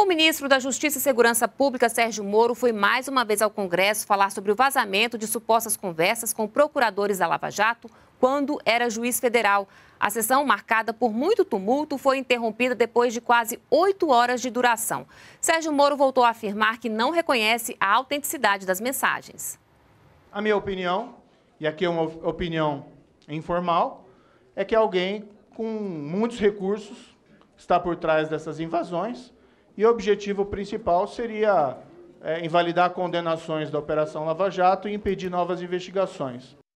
O ministro da Justiça e Segurança Pública, Sérgio Moro, foi mais uma vez ao Congresso falar sobre o vazamento de supostas conversas com procuradores da Lava Jato quando era juiz federal. A sessão, marcada por muito tumulto, foi interrompida depois de quase oito horas de duração. Sérgio Moro voltou a afirmar que não reconhece a autenticidade das mensagens. A minha opinião, e aqui é uma opinião informal, é que alguém com muitos recursos está por trás dessas invasões e o objetivo principal seria é, invalidar condenações da Operação Lava Jato e impedir novas investigações.